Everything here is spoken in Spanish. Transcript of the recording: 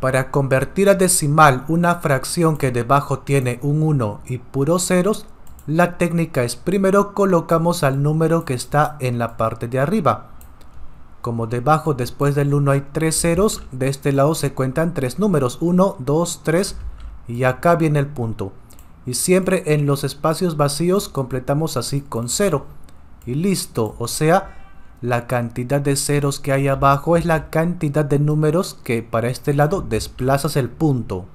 Para convertir a decimal una fracción que debajo tiene un 1 y puros ceros, la técnica es primero colocamos al número que está en la parte de arriba. Como debajo después del 1 hay 3 ceros, de este lado se cuentan 3 números, 1, 2, 3 y acá viene el punto. Y siempre en los espacios vacíos completamos así con 0. Y listo, o sea, la cantidad de ceros que hay abajo es la cantidad de números que para este lado desplazas el punto.